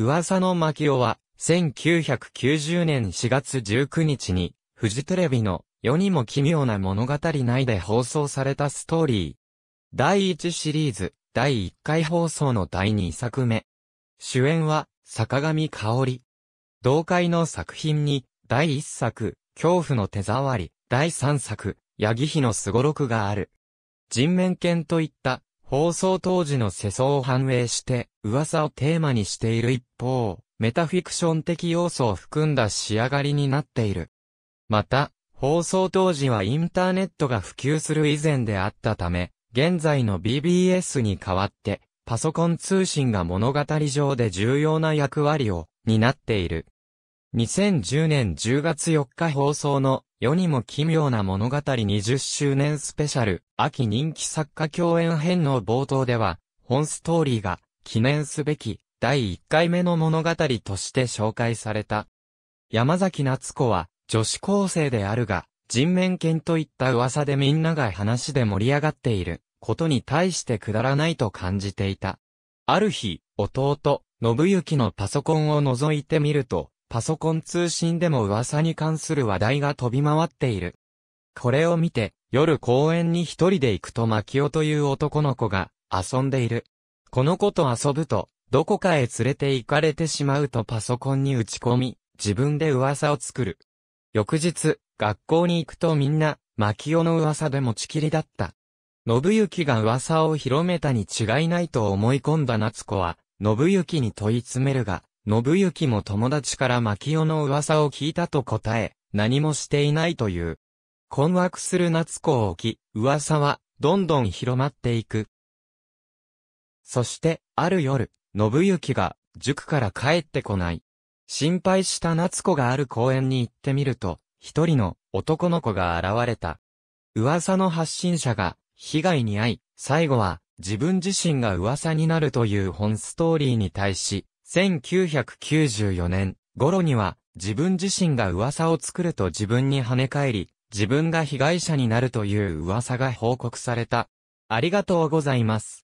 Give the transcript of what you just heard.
噂の牧雄は、1990年4月19日に、フジテレビの世にも奇妙な物語内で放送されたストーリー。第1シリーズ、第1回放送の第2作目。主演は、坂上香織。同会の作品に、第1作、恐怖の手触り、第3作、ヤギヒのすごろくがある。人面犬といった放送当時の世相を反映して、噂をテーマにしている一方、メタフィクション的要素を含んだ仕上がりになっている。また、放送当時はインターネットが普及する以前であったため、現在の BBS に代わって、パソコン通信が物語上で重要な役割を担っている。2010年10月4日放送の世にも奇妙な物語20周年スペシャル秋人気作家共演編の冒頭では本ストーリーが記念すべき第1回目の物語として紹介された。山崎夏子は女子高生であるが人面犬といった噂でみんなが話で盛り上がっていることに対してくだらないと感じていた。ある日、弟、信之のパソコンを覗いてみると、パソコン通信でも噂に関する話題が飛び回っている。これを見て、夜公園に一人で行くとマキオという男の子が遊んでいる。この子と遊ぶと、どこかへ連れて行かれてしまうとパソコンに打ち込み、自分で噂を作る。翌日、学校に行くとみんな、マキオの噂で持ちきりだった。信行が噂を広めたに違いないと思い込んだ夏子は、信行に問い詰めるが、信行も友達から牧雄の噂を聞いたと答え、何もしていないという。困惑する夏子を置き、噂は、どんどん広まっていく。そして、ある夜、信行が、塾から帰ってこない。心配した夏子がある公園に行ってみると、一人の男の子が現れた。噂の発信者が被害に遭い、最後は自分自身が噂になるという本ストーリーに対し、1994年頃には自分自身が噂を作ると自分に跳ね返り、自分が被害者になるという噂が報告された。ありがとうございます。